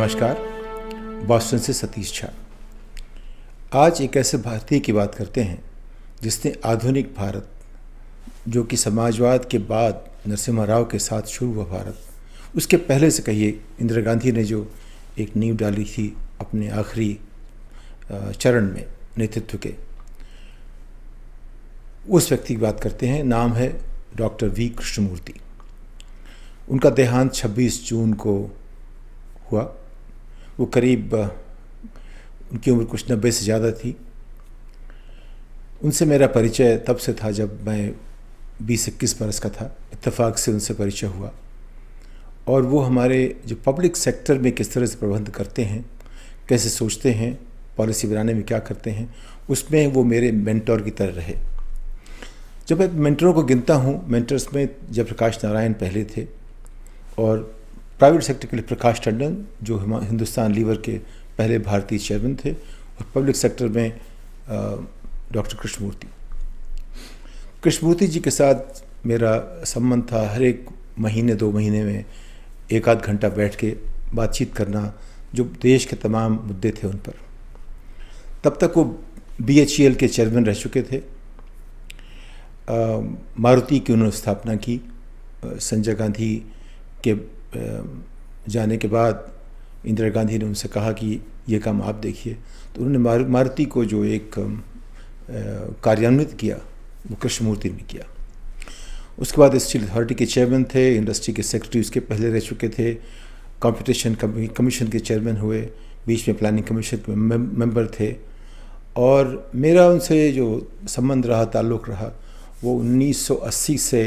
नमस्कार बॉस्टन से सतीश झा आज एक ऐसे भारतीय की बात करते हैं जिसने आधुनिक भारत जो कि समाजवाद के बाद नरसिम्हा राव के साथ शुरू हुआ भारत उसके पहले से कहिए इंदिरा गांधी ने जो एक नींव डाली थी अपने आखिरी चरण में नेतृत्व के उस व्यक्ति की बात करते हैं नाम है डॉक्टर वी कृष्णमूर्ति उनका देहांत 26 जून को हुआ वो करीब उनकी उम्र कुछ नब्बे से ज़्यादा थी उनसे मेरा परिचय तब से था जब मैं बीस इक्कीस बरस का था इतफाक से उनसे परिचय हुआ और वो हमारे जो पब्लिक सेक्टर में किस तरह से प्रबंध करते हैं कैसे सोचते हैं पॉलिसी बनाने में क्या करते हैं उसमें वो मेरे मेंटोर की तरह रहे जब मैं मेंटरों को गिनता हूँ मेंटर्स में जब प्रकाश नारायण पहले थे और प्राइवेट सेक्टर के लिए प्रकाश टंडन जो हिंदुस्तान लीवर के पहले भारतीय चेयरमैन थे और पब्लिक सेक्टर में डॉक्टर कृष्णमूर्ति कृष्णमूर्ति जी के साथ मेरा संबंध था हर एक महीने दो महीने में एक आध घंटा बैठ के बातचीत करना जो देश के तमाम मुद्दे थे उन पर तब तक वो बी e के चेयरमैन रह चुके थे मारुति की उन्होंने स्थापना की संजय गांधी के जाने के बाद इंदिरा गांधी ने उनसे कहा कि ये काम आप देखिए तो उन्होंने मारुति को जो एक कार्यान्वित किया वो कृष्णमूर्ति ने किया उसके बाद स्टील अथॉरिटी के चेयरमैन थे इंडस्ट्री के सेक्रेटरी उसके पहले रह चुके थे कंपटीशन कमीशन के चेयरमैन हुए बीच में प्लानिंग कमीशन के मेंबर थे और मेरा उनसे जो संबंध रहा ताल्लुक़ रहा वो 1980 से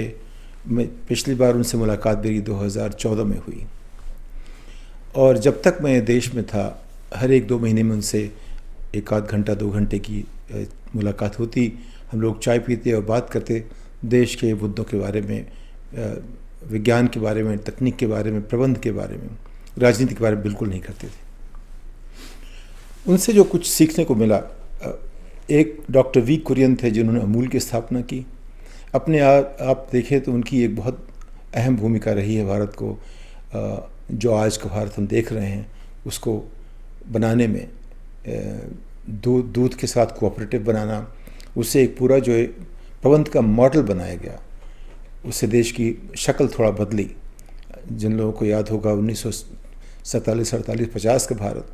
मैं पिछली बार उनसे मुलाकात मेरी 2014 में हुई और जब तक मैं देश में था हर एक दो महीने में उनसे एक आध घंटा दो घंटे की मुलाकात होती हम लोग चाय पीते और बात करते देश के मुद्दों के बारे में विज्ञान के बारे में तकनीक के बारे में प्रबंध के बारे में राजनीति के बारे में बिल्कुल नहीं करते थे उनसे जो कुछ सीखने को मिला एक डॉक्टर वी कुरियन थे जिन्होंने अमूल की स्थापना की अपने आ, आप देखें तो उनकी एक बहुत अहम भूमिका रही है भारत को जो आज का भारत हम देख रहे हैं उसको बनाने में दूध दूध के साथ कोऑपरेटिव बनाना उससे एक पूरा जो प्रबंध का मॉडल बनाया गया उससे देश की शक्ल थोड़ा बदली जिन लोगों को याद होगा उन्नीस सौ सैंतालीस अड़तालीस पचास का भारत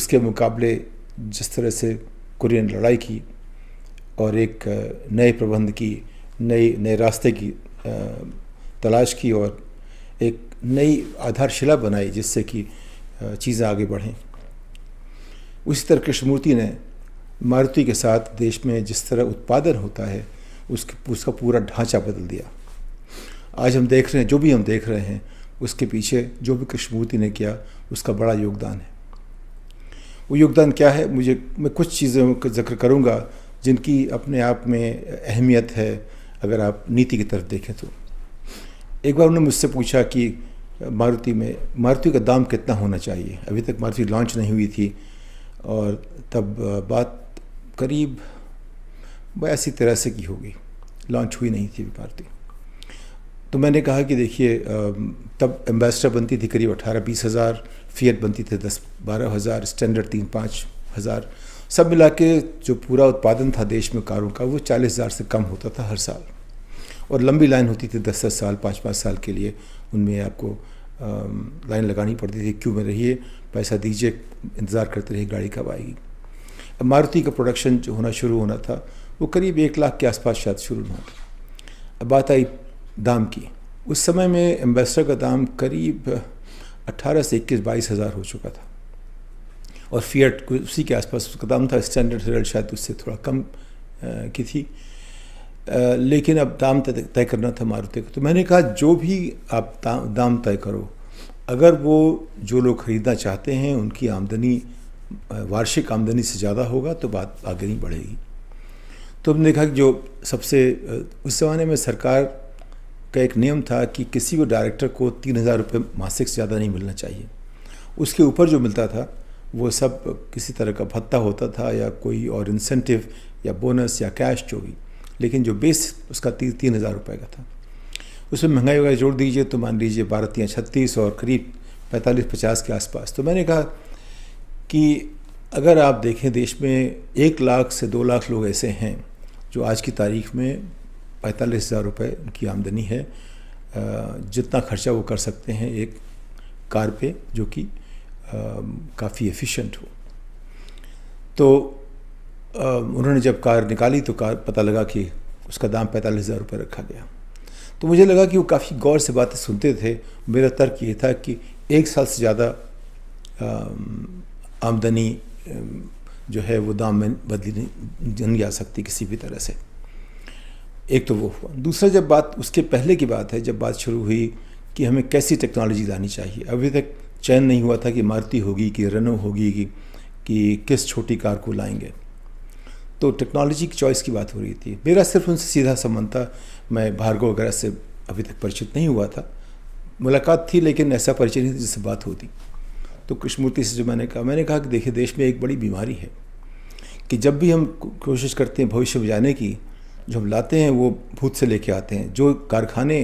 उसके मुकाबले जिस तरह से कुरियन लड़ाई की और एक नए प्रबंध की नई नए रास्ते की तलाश की और एक नई आधारशिला बनाई जिससे कि चीज़ें आगे बढ़ें उसी तरह कृष्णमूर्ति ने मारुति के साथ देश में जिस तरह उत्पादन होता है उसके उसका पूरा ढांचा बदल दिया आज हम देख रहे हैं जो भी हम देख रहे हैं उसके पीछे जो भी कृष्णमूर्ति ने किया उसका बड़ा योगदान है वो योगदान क्या है मुझे मैं कुछ चीज़ों का जिक्र करूँगा जिनकी अपने आप में अहमियत है अगर आप नीति की तरफ देखें तो एक बार उन्होंने मुझसे पूछा कि मारुति में मारुति का दाम कितना होना चाहिए अभी तक मारुति लॉन्च नहीं हुई थी और तब बात करीब बयासी तिरासी की होगी लॉन्च हुई नहीं थी मारुति तो मैंने कहा कि देखिए तब एम्बेसडर बनती थी करीब अठारह बीस हज़ार फीएट बनती थी दस बारह हज़ार स्टैंडर्ड तीन पाँच हज़ार सब मिला के जो पूरा उत्पादन था देश में कारों का वो चालीस हज़ार से कम होता था हर साल और लंबी लाइन होती थी दस दस साल पाँच पाँच साल के लिए उनमें आपको लाइन लगानी पड़ती थी क्यों में रहिए पैसा दीजिए इंतज़ार करते रहिए गाड़ी कब आएगी अब मारुति का प्रोडक्शन जो होना शुरू होना था वो करीब एक लाख के आसपास शायद शुरू ना अब बात आई दाम की उस समय में एम्बेसडर का दाम करीब अट्ठारह से इक्कीस बाईस हज़ार हो चुका था और फियट उसी के आसपास उसका दाम था स्टैंडर्ड रेट शायद उससे थोड़ा कम की थी लेकिन अब दाम तय करना था मारुति का तो मैंने कहा जो भी आप दाम तय करो अगर वो जो लोग ख़रीदना चाहते हैं उनकी आमदनी वार्षिक आमदनी से ज़्यादा होगा तो बात आगे नहीं बढ़ेगी तो हमने देखा कि जो सबसे उस ज़माने में सरकार का एक नियम था कि किसी भी डायरेक्टर को तीन हज़ार रुपये मासिक से ज़्यादा नहीं मिलना चाहिए उसके ऊपर जो मिलता था वो सब किसी तरह का भत्ता होता था या कोई और इंसेंटिव या बोनस या कैश जो भी लेकिन जो बेस उसका ती, तीन हज़ार रुपये का था उसमें महंगाई वगैरह जोड़ दीजिए तो मान लीजिए भारत या छत्तीस और करीब पैंतालीस पचास के आसपास तो मैंने कहा कि अगर आप देखें देश में एक लाख से दो लाख लोग ऐसे हैं जो आज की तारीख में पैंतालीस हज़ार रुपये उनकी आमदनी है जितना खर्चा वो कर सकते हैं एक कार पे जो कि काफ़ी एफिशिएंट हो तो um, उन्होंने जब कार निकाली तो कार पता लगा कि उसका दाम पैंतालीस हज़ार रुपये रखा गया तो मुझे लगा कि वो काफ़ी गौर से बातें सुनते थे मेरा तर्क ये था कि एक साल से ज़्यादा um, आमदनी um, जो है वो दाम में बदली नहीं जा सकती किसी भी तरह से एक तो वो हुआ दूसरा जब बात उसके पहले की बात है जब बात शुरू हुई कि हमें कैसी टेक्नोलॉजी लानी चाहिए अभी तक चयन नहीं हुआ था कि मारती होगी कि रनो होगी कि कि किस छोटी कार को लाएंगे तो टेक्नोलॉजी की चॉइस की बात हो रही थी मेरा सिर्फ उनसे सीधा संबंध था मैं भार्गव वगैरह से अभी तक परिचित नहीं हुआ था मुलाकात थी लेकिन ऐसा परिचय नहीं था जिससे बात होती तो कृष्णमूर्ति से जो मैंने कहा मैंने कहा कि देखिए देश में एक बड़ी बीमारी है कि जब भी हम कोशिश करते हैं भविष्य में जाने की जो हम लाते हैं वो भूत से लेके आते हैं जो कारखाने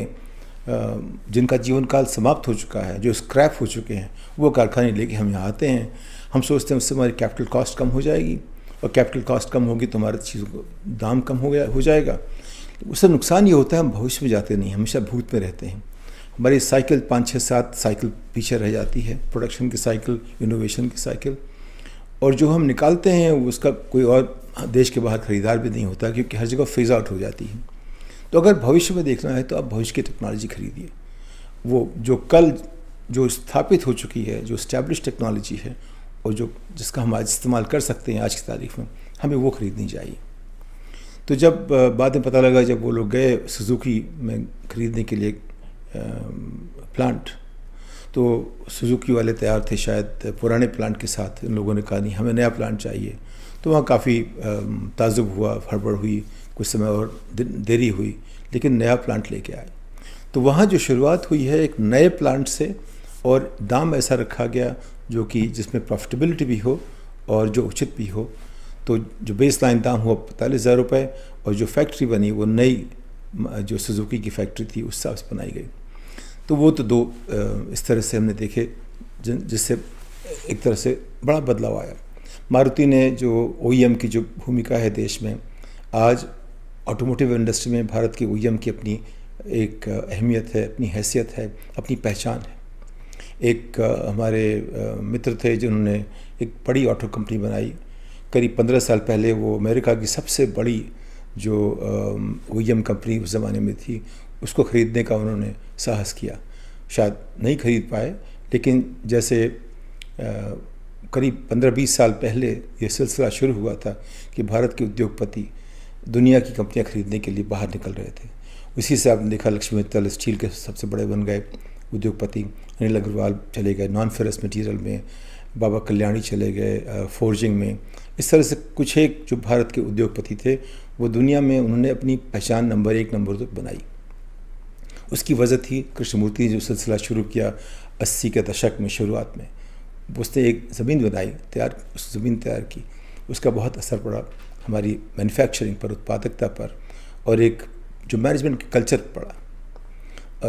जिनका जीवन काल समाप्त हो चुका है जो स्क्रैप हो चुके हैं वो कारखाने लेके हम यहाँ आते हैं हम सोचते हैं उससे हमारी कैपिटल कॉस्ट कम हो जाएगी और कैपिटल कॉस्ट कम होगी तो हमारे चीज़ों को दाम कम हो गया हो जाएगा उससे नुकसान ये होता है हम भविष्य में जाते नहीं हमेशा भूत में रहते हैं हमारी साइकिल पाँच छः सात साइकिल पीछे रह जाती है प्रोडक्शन की साइकिल इनोवेशन की साइकिल और जो हम निकालते हैं उसका कोई और देश के बाहर ख़रीदार भी नहीं होता क्योंकि हर जगह फेज आउट हो जाती है तो अगर भविष्य में देखना है तो आप भविष्य की टेक्नोलॉजी खरीदिए वो जो कल जो स्थापित हो चुकी है जो स्टैब्लिश टेक्नोलॉजी है और जो जिसका हम आज इस्तेमाल कर सकते हैं आज की तारीख में हमें वो ख़रीदनी चाहिए तो जब बाद में पता लगा जब वो लोग गए सुजुकी में ख़रीदने के लिए प्लांट तो सुजुकी वाले तैयार थे शायद पुराने प्लांट के साथ इन लोगों ने कहा नहीं हमें नया प्लांट चाहिए तो वहाँ काफ़ी ताजुब हुआ हड़बड़ हुई कुछ समय और देरी हुई लेकिन नया प्लांट लेके आए तो वहाँ जो शुरुआत हुई है एक नए प्लांट से और दाम ऐसा रखा गया जो कि जिसमें प्रॉफिटेबिलिटी भी हो और जो उचित भी हो तो जो बेस लाइन दाम हुआ पैंतालीस हज़ार रुपये और जो फैक्ट्री बनी वो नई जो सुजुकी की फैक्ट्री थी उस हिसाब से बनाई गई तो वो तो दो इस तरह से हमने देखे जिससे एक तरह से बड़ा बदलाव आया मारुति ने जो ओ e की जो भूमिका है देश में आज ऑटोमोटिव इंडस्ट्री में भारत के ओ e की अपनी एक अहमियत है अपनी हैसियत है अपनी पहचान है एक हमारे मित्र थे जिन्होंने एक बड़ी ऑटो कंपनी बनाई करीब पंद्रह साल पहले वो अमेरिका की सबसे बड़ी जो ओ e कंपनी उस ज़माने में थी उसको ख़रीदने का उन्होंने साहस किया शायद नहीं खरीद पाए लेकिन जैसे करीब पंद्रह बीस साल पहले ये सिलसिला शुरू हुआ था कि भारत के उद्योगपति दुनिया की कंपनियां खरीदने के लिए बाहर निकल रहे थे उसी से आपने देखा लक्ष्मी मित्तल स्टील के सबसे बड़े बन गए उद्योगपति अनिल अग्रवाल चले गए नॉन फेरस मटेरियल में बाबा कल्याणी चले गए फोर्जिंग में इस तरह से कुछ एक जो भारत के उद्योगपति थे वो दुनिया में उन्होंने अपनी पहचान नंबर एक नंबर तक बनाई उसकी वजह थी कृष्णमूर्ति ने जो सिलसिला शुरू किया अस्सी के दशक में शुरुआत में उसने एक ज़मीन बनाई तैयार उस ज़मीन तैयार की उसका बहुत असर पड़ा हमारी मैन्युफैक्चरिंग पर उत्पादकता पर और एक जो मैनेजमेंट के कल्चर पड़ा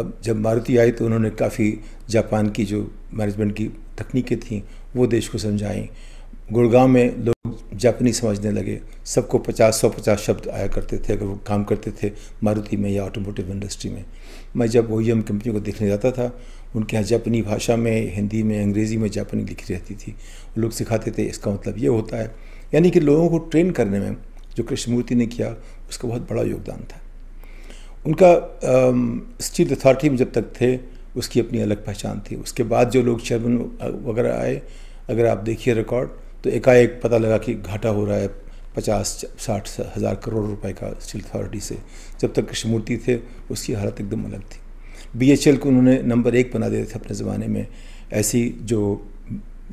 अब जब मारुति आई तो उन्होंने काफ़ी जापान की जो मैनेजमेंट की तकनीकें थीं वो देश को समझाई गुड़गांव में लोग जापानी समझने लगे सबको पचास सौ पचास शब्द आया करते थे अगर वो काम करते थे मारुति में या ऑटोमोटिव इंडस्ट्री में मैं जब ओ कंपनी e को देखने जाता था उनके यहाँ जापानी भाषा में हिंदी में अंग्रेज़ी में जापानी लिखी रहती थी लोग सिखाते थे इसका मतलब ये होता है यानी कि लोगों को ट्रेन करने में जो कृष्णमूर्ति ने किया उसका बहुत बड़ा योगदान था उनका स्टील अथॉरिटी में जब तक थे उसकी अपनी अलग पहचान थी उसके बाद जो लोग चेयरमैन वगैरह आए अगर आप देखिए रिकॉर्ड तो एकाएक पता लगा कि घाटा हो रहा है पचास साठ हज़ार करोड़ रुपए का स्टील अथॉरिटी से जब तक कृष्णमूर्ति थे उसकी हालत एकदम अलग थी बी को उन्होंने नंबर एक बना दिया था अपने ज़माने में ऐसी जो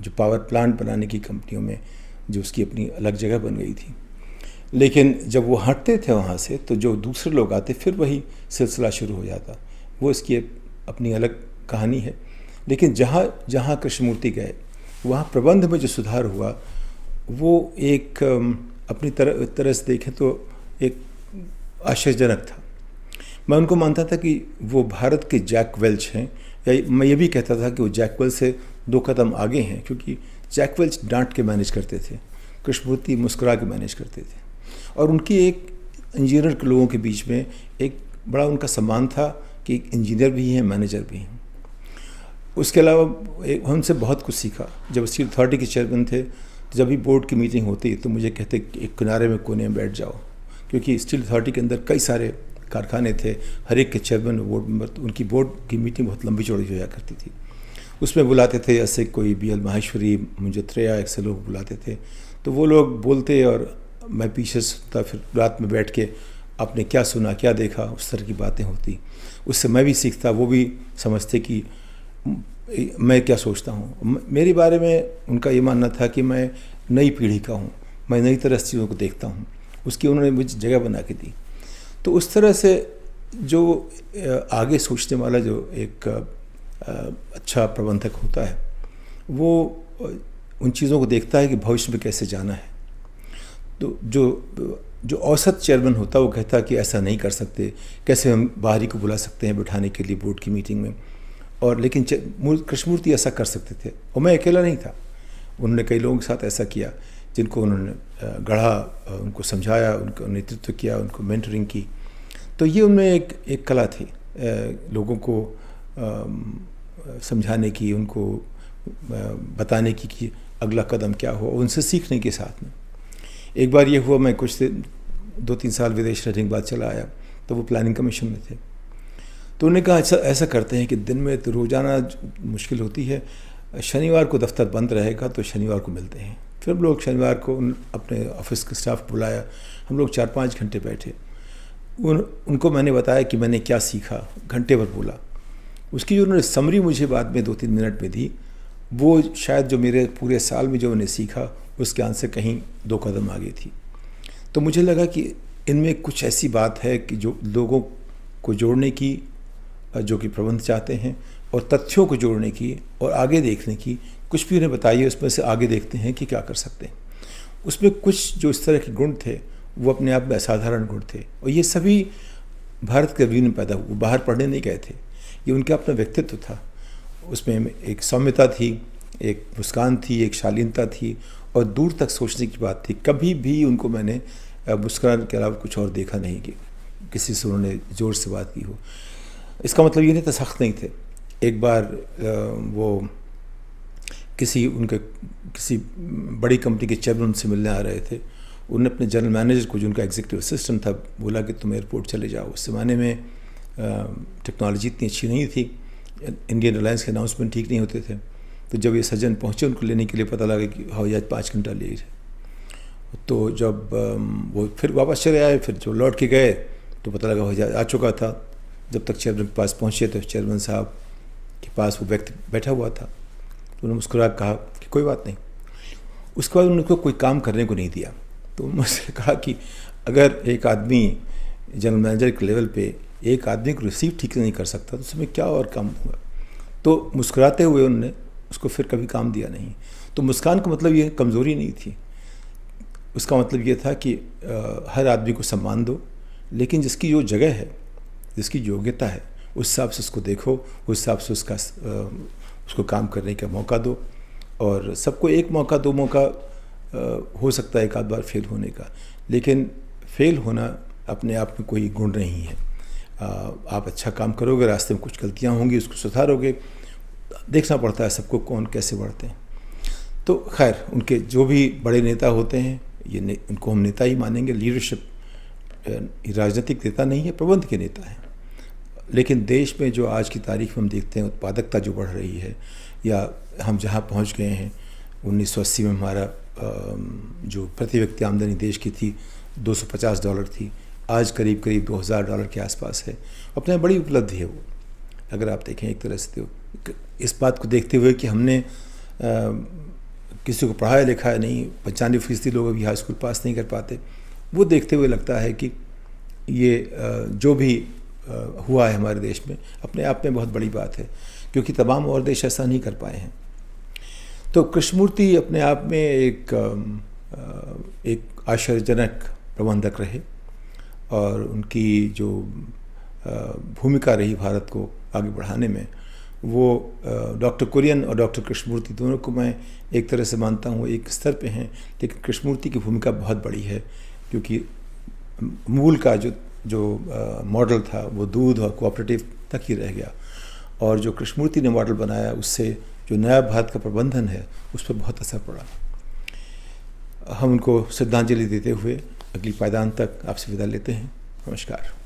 जो पावर प्लांट बनाने की कंपनियों में जो उसकी अपनी अलग जगह बन गई थी लेकिन जब वो हटते थे वहाँ से तो जो दूसरे लोग आते फिर वही सिलसिला शुरू हो जाता वो इसकी अपनी अलग कहानी है लेकिन जहाँ जहाँ कृष्णमूर्ति गए वहाँ प्रबंध में जो सुधार हुआ वो एक अपनी तरह तरह से देखें तो एक आश्चर्यजनक था मैं उनको मानता था कि वो भारत के जैक वेल्च हैं या मैं ये भी कहता था कि वो जैक वेल्च से दो कदम आगे हैं क्योंकि चैकवेल डांट के मैनेज करते थे कृष्णमूर्ति मुस्कुरा के मैनेज करते थे और उनकी एक इंजीनियर के लोगों के बीच में एक बड़ा उनका सम्मान था कि इंजीनियर भी हैं मैनेजर भी हैं उसके अलावा एक उनसे बहुत कुछ सीखा जब स्टील अथॉरिटी के चेयरमैन थे तो जब भी बोर्ड की मीटिंग होती तो मुझे कहते एक किनारे में कोने में बैठ जाओ क्योंकि स्टील अथॉरिटी के अंदर कई सारे कारखाने थे हर एक के चेयरमैन बोर्ड मेंबर तो उनकी बोर्ड की मीटिंग बहुत लंबी चौड़ी होया करती थी उसमें बुलाते थे ऐसे कोई बी एल माहेश्वरी मुंजत्रेया ऐसे लोग बुलाते थे तो वो लोग बोलते और मैं पीछे सुनता फिर रात में बैठ के आपने क्या सुना क्या देखा उस तरह की बातें होती उससे मैं भी सीखता वो भी समझते कि मैं क्या सोचता हूँ मेरे बारे में उनका ये मानना था कि मैं नई पीढ़ी का हूँ मैं नई तरह से चीज़ों को देखता हूँ उसकी उन्होंने मुझे जगह बना के दी तो उस तरह से जो आगे सोचने वाला जो एक अच्छा प्रबंधक होता है वो उन चीज़ों को देखता है कि भविष्य में कैसे जाना है तो जो जो औसत चेयरमैन होता है वो कहता है कि ऐसा नहीं कर सकते कैसे हम बाहरी को बुला सकते हैं बिठाने के लिए बोर्ड की मीटिंग में और लेकिन कृष्णमूर्ति ऐसा कर सकते थे और मैं अकेला नहीं था उन्होंने कई लोगों के साथ ऐसा किया जिनको उन्होंने गढ़ा उनको समझाया उनका नेतृत्व किया उनको मेंटरिंग की तो ये उनमें एक एक कला थी लोगों को समझाने की उनको बताने की कि अगला कदम क्या हो उनसे सीखने के साथ में एक बार ये हुआ मैं कुछ दो तीन साल विदेश रहने के बाद चला आया तो वो प्लानिंग कमीशन में थे तो उन्होंने कहा ऐसा ऐसा करते हैं कि दिन में तो रोज़ाना मुश्किल होती है शनिवार को दफ्तर बंद रहेगा तो शनिवार को मिलते हैं फिर हम लोग शनिवार को उन अपने ऑफिस के स्टाफ बुलाया हम लोग चार पाँच घंटे बैठे उन उनको मैंने बताया कि मैंने क्या सीखा घंटे भर बोला उसकी जो उन्होंने समरी मुझे बाद में दो तीन मिनट में दी वो शायद जो मेरे पूरे साल में जो मैंने सीखा उसके ज्ञान से कहीं दो कदम आगे थी तो मुझे लगा कि इनमें कुछ ऐसी बात है कि जो लोगों को जोड़ने की जो कि प्रबंध चाहते हैं और तथ्यों को जोड़ने की और आगे देखने की कुछ भी उन्हें बताइए उसमें से आगे देखते हैं कि क्या कर सकते हैं उसमें कुछ जो इस तरह के गुण थे वो अपने आप में असाधारण गुण थे और ये सभी भारत के में पैदा हुए बाहर पढ़ने नहीं गए थे ये उनका अपना व्यक्तित्व था उसमें एक सौम्यता थी एक मुस्कान थी एक शालीनता थी और दूर तक सोचने की बात थी कभी भी उनको मैंने मुस्कान के अलावा कुछ और देखा नहीं कि किसी से उन्होंने ज़ोर से बात की हो इसका मतलब ये नहीं था सख्त नहीं थे एक बार वो किसी उनके किसी बड़ी कंपनी के चेयरमैन उनसे मिलने आ रहे थे उन्होंने अपने जनरल मैनेजर को जो उनका एग्जीक्यूटिव असिस्टेंट था बोला कि तुम एयरपोर्ट चले जाओ उस ज़माने में टेक्नोलॉजी इतनी अच्छी नहीं थी इंडियन एयरलाइंस के अनाउंसमेंट ठीक नहीं होते थे तो जब ये सज्जन पहुँचे उनको लेने के लिए पता लगा कि हवाई जहाज पाँच घंटा लेट है तो जब वो फिर वापस चले आए फिर जो लौट के गए तो पता लगा हवाई जहाज आ चुका था जब तक चेयरमैन के पास पहुँचे तो चेयरमैन साहब के पास वो व्यक्ति बैठा हुआ था तो उन्होंने मुस्कुरा कहा कि कोई बात नहीं उसके बाद उनको कोई काम करने को नहीं दिया तो उन्होंने कहा कि अगर एक आदमी जनरल मैनेजर के लेवल पे एक आदमी को रिसीव ठीक से नहीं कर सकता तो उसमें क्या और काम होगा तो मुस्कुराते हुए उन्होंने उसको फिर कभी काम दिया नहीं तो मुस्कान का मतलब ये कमज़ोरी नहीं थी उसका मतलब ये था कि आ, हर आदमी को सम्मान दो लेकिन जिसकी जो जगह है जिसकी योग्यता है उस हिसाब से उसको देखो उस हिसाब से उसका आ, उसको काम करने का मौका दो और सबको एक मौका दो मौका आ, हो सकता है एक आध बार फेल होने का लेकिन फेल होना अपने आप में कोई गुण नहीं है आप अच्छा काम करोगे रास्ते में कुछ गलतियाँ होंगी उसको सुधारोगे देखना पड़ता है सबको कौन कैसे बढ़ते हैं तो खैर उनके जो भी बड़े नेता होते हैं ये ने, उनको हम नेता ही मानेंगे लीडरशिप राजनीतिक नेता नहीं है प्रबंध के नेता हैं लेकिन देश में जो आज की तारीख में हम देखते हैं उत्पादकता जो बढ़ रही है या हम जहाँ पहुँच गए हैं उन्नीस में हमारा जो प्रति व्यक्ति आमदनी देश की थी 250 डॉलर थी आज करीब करीब 2000 डॉलर के आसपास है अपने बड़ी उपलब्धि है वो अगर आप देखें एक तरह से तो इस बात को देखते हुए कि हमने आ, किसी को पढ़ाया लिखा है नहीं पचानवे फीसदी लोग अभी हाई स्कूल पास नहीं कर पाते वो देखते हुए लगता है कि ये जो भी हुआ है हमारे देश में अपने आप में बहुत बड़ी बात है क्योंकि तमाम और देश ऐसा नहीं कर पाए हैं तो कृष्णमूर्ति अपने आप में एक एक आश्चर्यजनक प्रबंधक रहे और उनकी जो भूमिका रही भारत को आगे बढ़ाने में वो डॉक्टर कुरियन और डॉक्टर कृष्णमूर्ति दोनों को मैं एक तरह से मानता हूँ एक स्तर पे हैं लेकिन कृष्णमूर्ति की भूमिका बहुत बड़ी है क्योंकि मूल का जो जो मॉडल था वो दूध और कोऑपरेटिव तक ही रह गया और जो कृष्णमूर्ति ने मॉडल बनाया उससे जो नया भारत का प्रबंधन है उस पर बहुत असर पड़ा हम उनको श्रद्धांजलि देते हुए अगली पायदान तक आपसे विदा लेते हैं नमस्कार